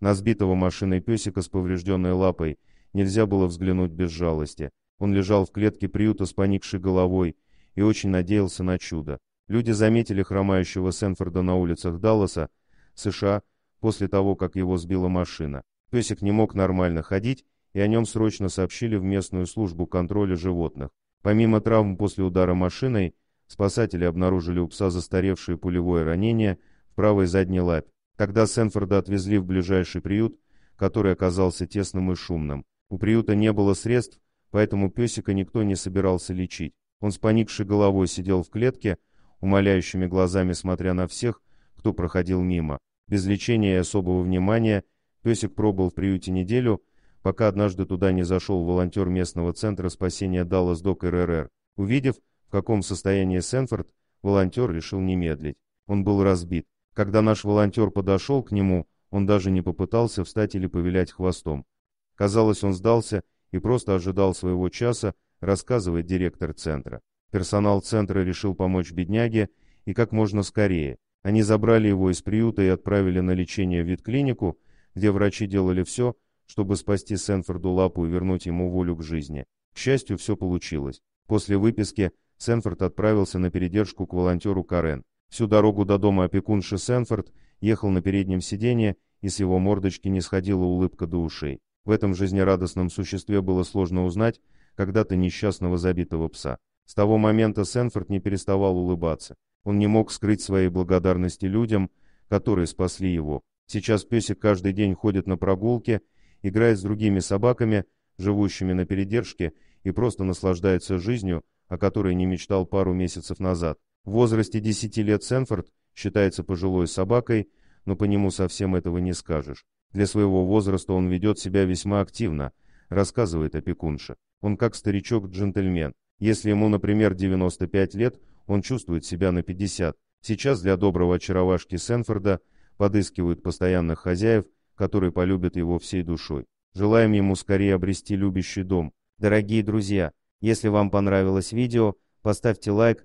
На сбитого машиной песика с поврежденной лапой нельзя было взглянуть без жалости. Он лежал в клетке приюта с поникшей головой и очень надеялся на чудо. Люди заметили хромающего Сенфорда на улицах Далласа, США, после того, как его сбила машина. Песик не мог нормально ходить, и о нем срочно сообщили в местную службу контроля животных. Помимо травм после удара машиной, спасатели обнаружили у пса застаревшее пулевое ранение в правой задней лапе. Когда Сенфорда отвезли в ближайший приют, который оказался тесным и шумным. У приюта не было средств, поэтому песика никто не собирался лечить. Он с поникшей головой сидел в клетке, умоляющими глазами смотря на всех, кто проходил мимо. Без лечения и особого внимания песик пробыл в приюте неделю, пока однажды туда не зашел волонтер местного центра спасения Даллас Док РРР. Увидев, в каком состоянии Сенфорд, волонтер решил не медлить. Он был разбит. Когда наш волонтер подошел к нему, он даже не попытался встать или повилять хвостом. Казалось, он сдался и просто ожидал своего часа, рассказывает директор центра. Персонал центра решил помочь бедняге и как можно скорее. Они забрали его из приюта и отправили на лечение в ветклинику, где врачи делали все, чтобы спасти Сенфорду лапу и вернуть ему волю к жизни. К счастью, все получилось. После выписки Сенфорд отправился на передержку к волонтеру Карен. Всю дорогу до дома опекунши Сенфорд ехал на переднем сиденье, и с его мордочки не сходила улыбка до ушей. В этом жизнерадостном существе было сложно узнать когда-то несчастного забитого пса. С того момента Сенфорд не переставал улыбаться. Он не мог скрыть своей благодарности людям, которые спасли его. Сейчас песик каждый день ходит на прогулки, играет с другими собаками, живущими на передержке, и просто наслаждается жизнью, о которой не мечтал пару месяцев назад. В возрасте 10 лет Сенфорд считается пожилой собакой, но по нему совсем этого не скажешь. Для своего возраста он ведет себя весьма активно, рассказывает опекунша. Он как старичок-джентльмен. Если ему, например, 95 лет, он чувствует себя на 50. Сейчас для доброго очаровашки Сенфорда подыскивают постоянных хозяев, которые полюбят его всей душой. Желаем ему скорее обрести любящий дом. Дорогие друзья, если вам понравилось видео, поставьте лайк,